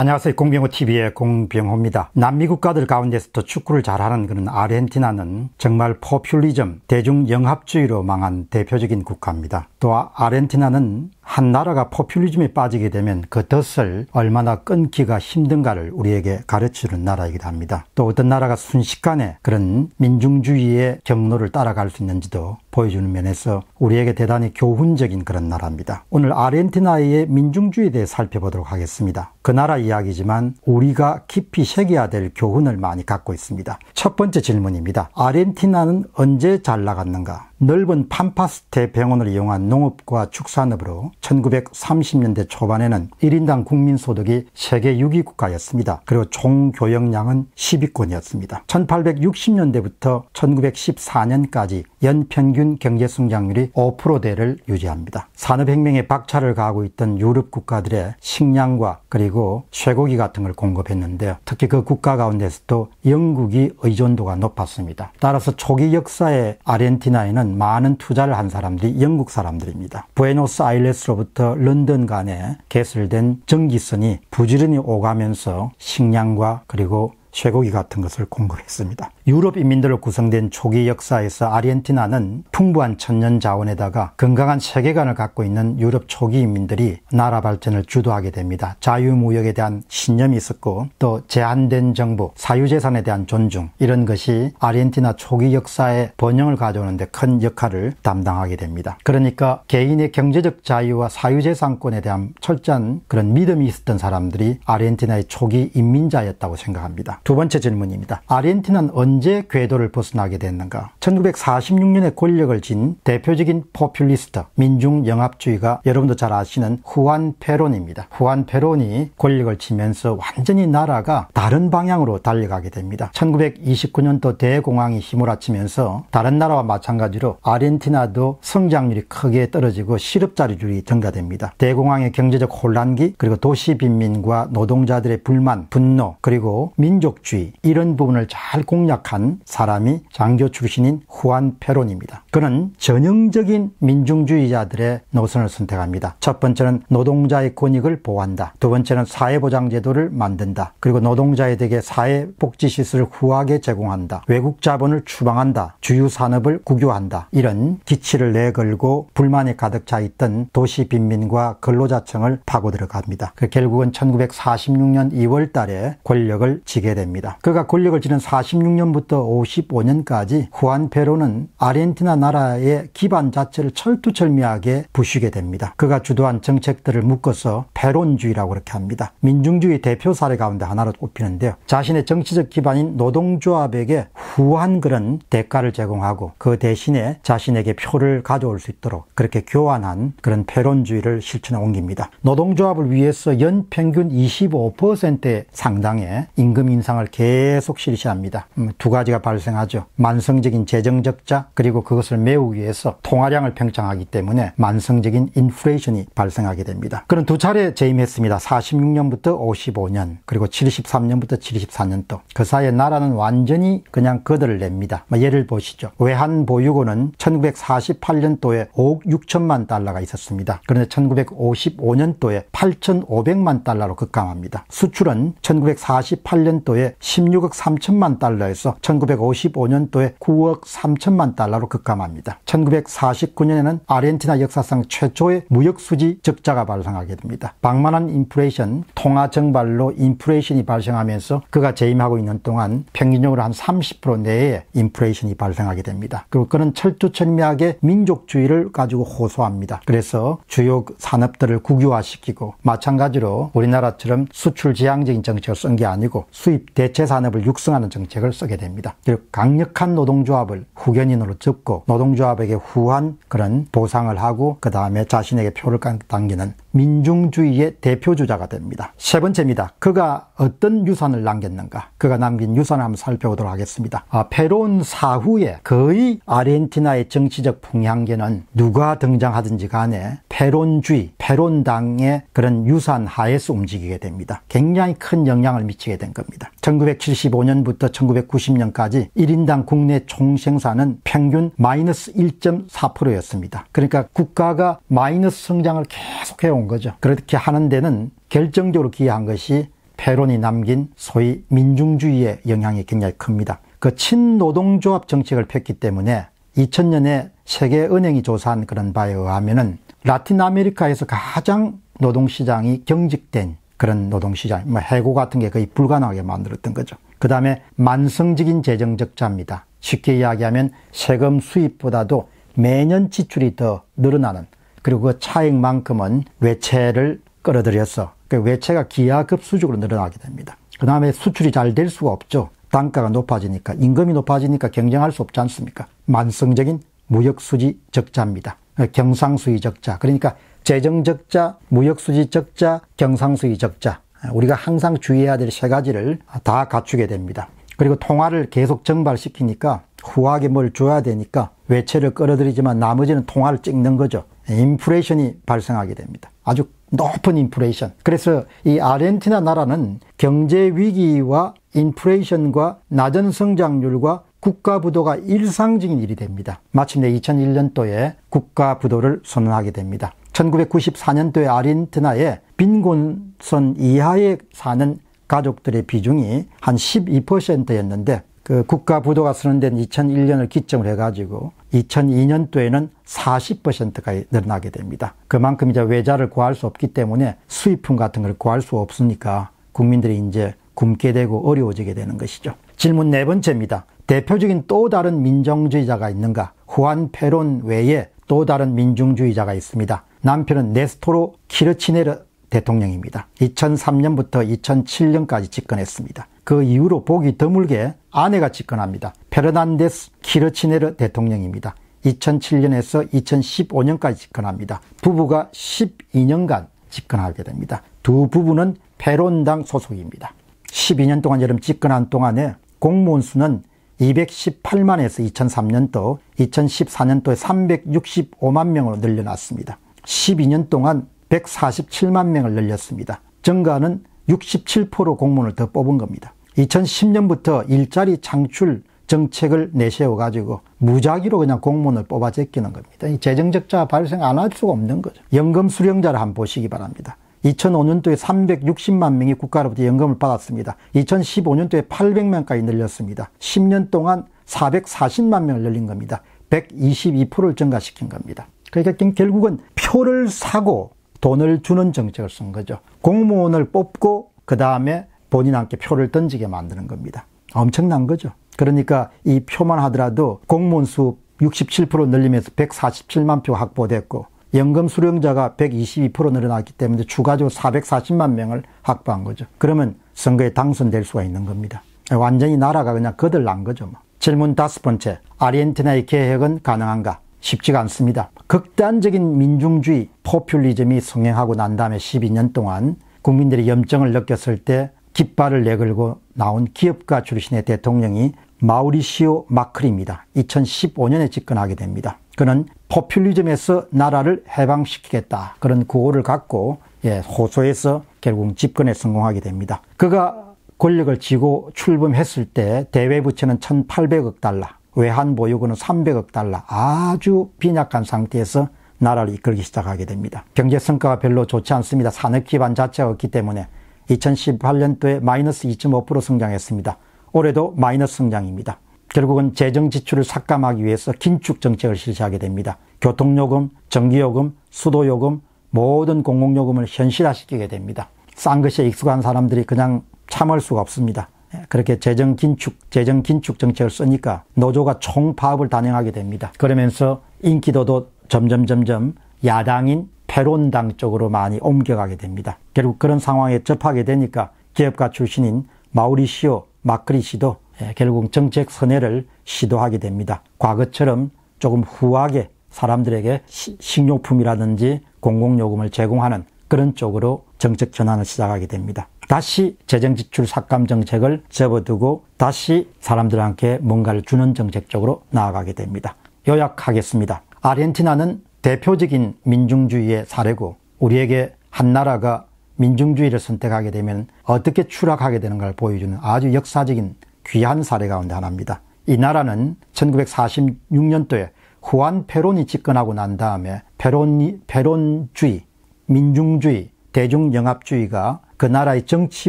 안녕하세요. 공병호TV의 공병호입니다. 남미 국가들 가운데서도 축구를 잘하는 그런 아르헨티나는 정말 포퓰리즘, 대중영합주의로 망한 대표적인 국가입니다. 또 아르헨티나는 한 나라가 포퓰리즘에 빠지게 되면 그 덫을 얼마나 끊기가 힘든가를 우리에게 가르치는 나라이기도 합니다. 또 어떤 나라가 순식간에 그런 민중주의의 경로를 따라갈 수 있는지도 보여주는 면에서 우리에게 대단히 교훈적인 그런 나라입니다. 오늘 아르헨티나의 민중주의에 대해 살펴보도록 하겠습니다. 그 나라 이야기지만 우리가 깊이 새겨야 될 교훈을 많이 갖고 있습니다. 첫 번째 질문입니다. 아르헨티나는 언제 잘 나갔는가? 넓은 판파스테 병원을 이용한 농업과 축산업으로 1930년대 초반에는 1인당 국민소득이 세계 6위 국가였습니다. 그리고 총교역량은 10위권이었습니다. 1860년대부터 1914년까지 연평균 경제성장률이 5%대를 유지합니다. 산업혁명에 박차를 가하고 있던 유럽 국가들의 식량과 그리고 쇠고기 같은 걸 공급했는데요. 특히 그 국가 가운데서도 영국이 의존도가 높았습니다. 따라서 초기 역사의 아르헨티나에는 보면 많은 투자를 한 사람들이 영국 사람들입니다. 부에노스 아일레스로부터 런던 간에 개설된 전기선이 부지런히 오가면서 식량과 그리고 쇠고기 같은 것을 공급했습니다. 유럽 인민들로 구성된 초기 역사에서 아르헨티나는 풍부한 천년 자원에다가 건강한 세계관을 갖고 있는 유럽 초기 인민들이 나라 발전을 주도하게 됩니다. 자유무역에 대한 신념이 있었고 또 제한된 정부 사유재산에 대한 존중 이런 것이 아르헨티나 초기 역사의 번영을 가져오는데 큰 역할을 담당하게 됩니다. 그러니까 개인의 경제적 자유와 사유재산권에 대한 철저한 그런 믿음이 있었던 사람들이 아르헨티나의 초기 인민자였다고 생각합니다. 두 번째 질문입니다. 아르헨티나는 언제 언제 궤도를 벗어나게 됐는가? 1946년에 권력을 진 대표적인 포퓰리스트 민중영합주의가 여러분도 잘 아시는 후안 페론입니다. 후안 페론이 권력을 치면서 완전히 나라가 다른 방향으로 달려가게 됩니다. 1929년도 대공황이 휘몰아치면서 다른 나라와 마찬가지로 아르헨티나도 성장률이 크게 떨어지고 실업자리줄이 증가됩니다. 대공황의 경제적 혼란기 그리고 도시 빈민과 노동자들의 불만, 분노 그리고 민족주의 이런 부분을 잘 공략 생각한 사람이 장교 출신인 후안 페론입니다. 그는 전형적인 민중주의자들의 노선을 선택합니다. 첫 번째는 노동자의 권익을 보호한다. 두 번째는 사회보장제도를 만든다. 그리고 노동자에게 사회복지시설을 후하게 제공한다. 외국 자본을 추방한다. 주유산업을 국유한다. 이런 기치를 내걸고 불만이 가득 차 있던 도시 빈민과 근로자층을 파고 들어갑니다. 그 결국은 1946년 2월 달에 권력을 지게 됩니다. 그가 권력을 지는 46년 1 9 5년부터 55년까지 후안 페로는 아르헨티나 나라의 기반 자체를 철두철미하게 부수게 됩니다. 그가 주도한 정책들을 묶어서 페론주의라고 그렇게 합니다. 민중주의 대표 사례 가운데 하나로 꼽히는데요. 자신의 정치적 기반인 노동조합에게 후한 그런 대가를 제공하고 그 대신에 자신에게 표를 가져올 수 있도록 그렇게 교환한 그런 페론주의를 실천해 옮깁니다. 노동조합을 위해서 연 평균 25%의 상당의 임금 인상을 계속 실시합니다. 음, 두 가지가 발생하죠. 만성적인 재정적자 그리고 그것을 메우기 위해서 통화량을 평창하기 때문에 만성적인 인플레이션이 발생하게 됩니다. 그런 두 차례 재임했습니다. 46년부터 55년 그리고 73년부터 74년도 그 사이에 나라는 완전히 그냥 거들을 냅니다. 뭐 예를 보시죠. 외환 보유고는 1948년도에 5억 6천만 달러가 있었습니다. 그런데 1955년도에 8,500만 달러로 급감합니다. 수출은 1948년도에 16억 3천만 달러에서 통해서 1955년도에 9억 3천만 달러로 급감합니다. 1949년에는 아르헨티나 역사상 최초의 무역 수지 적자가 발생하게 됩니다. 방만한 인플레이션, 통화 정발로 인플레이션이 발생하면서 그가 재임하고 있는 동안 평균적으로 한 30% 내에 인플레이션이 발생하게 됩니다. 그리고 그는 철두철미하게 민족주의를 가지고 호소합니다. 그래서 주요 그 산업들을 국유화시키고 마찬가지로 우리나라처럼 수출 지향적인 정책을 쓴 게 아니고 수입 대체 산업을 육성하는 정책을 쓰게 됩니다. 됩니다. 즉 강력한 노동조합을 후견인으로 접고 노동조합에게 후한 그런 보상을 하고 그 다음에 자신에게 표를 당기는 민중주의의 대표주자가 됩니다. 세 번째입니다. 그가 어떤 유산을 남겼는가? 그가 남긴 유산을 한번 살펴보도록 하겠습니다. 아, 페론 사후에 거의 아르헨티나의 정치적 풍향계는 누가 등장하든지 간에 페론주의, 페론당의 그런 유산 하에서 움직이게 됩니다. 굉장히 큰 영향을 미치게 된 겁니다. 1975년부터 1990 2020년까지 1인당 국내 총생산은 평균 마이너스 1.4%였습니다. 그러니까 국가가 마이너스 성장을 계속해온 거죠. 그렇게 하는 데는 결정적으로 기여한 것이 페론이 남긴 소위 민중주의의 영향이 굉장히 큽니다. 그 친노동조합 정책을 폈기 때문에 2000년에 세계은행이 조사한 그런 바에 의하면은 라틴 아메리카에서 가장 노동시장이 경직된 그런 노동시장, 뭐 해고 같은 게 거의 불가능하게 만들었던 거죠. 그 다음에 만성적인 재정 적자입니다. 쉽게 이야기하면 세금 수입보다도 매년 지출이 더 늘어나는 그리고 그 차액만큼은 외채를 끌어들여서 그 외채가 기하급수적으로 늘어나게 됩니다. 그 다음에 수출이 잘 될 수가 없죠. 단가가 높아지니까 임금이 높아지니까 경쟁할 수 없지 않습니까? 만성적인 무역수지 적자입니다. 경상수지 적자. 그러니까 재정적자, 무역수지 적자, 경상수지 적자. 우리가 항상 주의해야 될 세 가지를 다 갖추게 됩니다. 그리고 통화를 계속 증발시키니까 후하게 뭘 줘야 되니까 외채를 끌어들이지만 나머지는 통화를 찍는 거죠. 인플레이션이 발생하게 됩니다. 아주 높은 인플레이션. 그래서 이 아르헨티나 나라는 경제 위기와 인플레이션과 낮은 성장률과 국가 부도가 일상적인 일이 됩니다. 마침내 2001년도에 국가 부도를 선언하게 됩니다. 1994년도에 아르헨티나에 인곤선 이하에 사는 가족들의 비중이 한 12%였는데 그 국가 부도가 쓰는 된 2001년을 기점으로 해가지고 2002년도에는 40%까지 늘어나게 됩니다. 그만큼 이제 외자를 구할 수 없기 때문에 수입품 같은 걸 구할 수 없으니까 국민들이 이제 굶게 되고 어려워지게 되는 것이죠. 질문 네 번째입니다. 대표적인 또 다른 민정주의자가 있는가? 후안 페론 외에 또 다른 민중주의자가 있습니다. 남편은 네스토로 키르치네르 대통령입니다. 2003년부터 2007년까지 집권했습니다. 그 이후로 보기 드물게 아내가 집권합니다. 페르난데스 키르치네르 대통령입니다. 2007년에서 2015년까지 집권합니다. 부부가 12년간 집권하게 됩니다. 두 부부는 페론당 소속입니다. 12년 동안 여름 집권한 동안에 공무원 수는 218만에서 2003년도, 2014년도에 365만 명으로 늘려났습니다. 12년 동안 147만 명을 늘렸습니다. 정가는 67% 공무원을 더 뽑은 겁니다. 2010년부터 일자리 창출 정책을 내세워 가지고 무작위로 그냥 공무원을 뽑아 제끼는 겁니다. 재정적자 발생 안 할 수가 없는 거죠. 연금 수령자를 한번 보시기 바랍니다. 2005년도에 360만 명이 국가로부터 연금을 받았습니다. 2015년도에 800명까지 늘렸습니다. 10년 동안 440만 명을 늘린 겁니다. 122%를 증가시킨 겁니다. 그러니까 결국은 표를 사고 돈을 주는 정책을 쓴 거죠. 공무원을 뽑고 그 다음에 본인한테 표를 던지게 만드는 겁니다. 엄청난 거죠. 그러니까 이 표만 하더라도 공무원 수 67% 늘리면서 147만 표 확보됐고 연금 수령자가 122% 늘어났기 때문에 추가적으로 440만 명을 확보한 거죠. 그러면 선거에 당선될 수가 있는 겁니다. 완전히 나라가 그냥 거들난 거죠. 뭐. 질문 다섯 번째. 아르헨티나의 개혁은 가능한가? 쉽지가 않습니다. 극단적인 민중주의, 포퓰리즘이 성행하고 난 다음에 12년 동안 국민들이 염증을 느꼈을 때 깃발을 내걸고 나온 기업가 출신의 대통령이 마우리시오 마크리입니다. 2015년에 집권하게 됩니다. 그는 포퓰리즘에서 나라를 해방시키겠다. 그런 구호를 갖고 예, 호소해서 결국 집권에 성공하게 됩니다. 그가 권력을 쥐고 출범했을 때 대외 부채는 1,800억 달러, 외환보유고는 300억 달러 아주 빈약한 상태에서 나라를 이끌기 시작하게 됩니다. 경제 성과가 별로 좋지 않습니다. 산업 기반 자체가 없기 때문에 2018년도에 마이너스 2.5% 성장했습니다. 올해도 마이너스 성장입니다. 결국은 재정 지출을 삭감하기 위해서 긴축 정책을 실시하게 됩니다. 교통요금, 전기요금, 수도요금, 모든 공공요금을 현실화시키게 됩니다. 싼 것에 익숙한 사람들이 그냥 참을 수가 없습니다. 그렇게 재정 긴축, 재정 긴축 정책을 쓰니까 노조가 총파업을 단행하게 됩니다. 그러면서 인기도도 점점 점점 야당인 패론당 쪽으로 많이 옮겨가게 됩니다. 결국 그런 상황에 접하게 되니까 기업가 출신인 마우리시오 마크리 씨도 예, 결국 정책 선회를 시도하게 됩니다. 과거처럼 조금 후하게 사람들에게 식료품이라든지 공공요금을 제공하는 그런 쪽으로 정책 전환을 시작하게 됩니다. 다시 재정지출 삭감 정책을 접어두고 다시 사람들한테 뭔가를 주는 정책 쪽으로 나아가게 됩니다. 요약하겠습니다. 아르헨티나는 대표적인 민중주의의 사례고 우리에게 한 나라가 민중주의를 선택하게 되면 어떻게 추락하게 되는가를 보여주는 아주 역사적인 귀한 사례 가운데 하나입니다. 이 나라는 1946년도에 후안 페론이 집권하고 난 다음에 페론 페론주의, 민중주의, 대중영합주의가 그 나라의 정치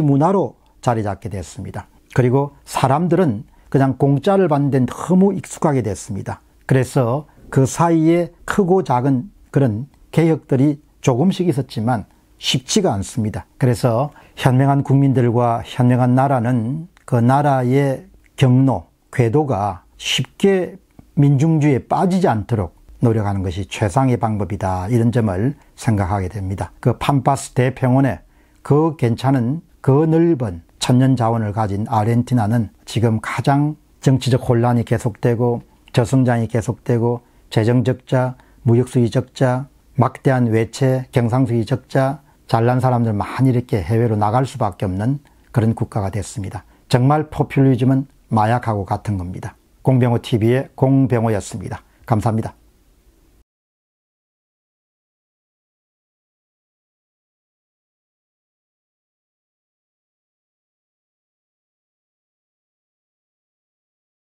문화로 자리 잡게 됐습니다. 그리고 사람들은 그냥 공짜를 받는 데 너무 익숙하게 됐습니다. 그래서 그 사이에 크고 작은 그런 개혁들이 조금씩 있었지만 쉽지가 않습니다. 그래서 현명한 국민들과 현명한 나라는 그 나라의 경로, 궤도가 쉽게 민중주의에 빠지지 않도록 노력하는 것이 최상의 방법이다. 이런 점을 생각하게 됩니다. 그판파스 대평원에 그 괜찮은 그 넓은 천년 자원을 가진 아르헨티나는 지금 가장 정치적 혼란이 계속되고 저성장이 계속되고 재정 적자, 무역 수지 적자, 막대한 외채, 경상 수지 적자, 잘난 사람들 많이 이렇게 해외로 나갈 수밖에 없는 그런 국가가 됐습니다. 정말 포퓰리즘은 마약하고 같은 겁니다. 공병호 TV의 공병호였습니다. 감사합니다.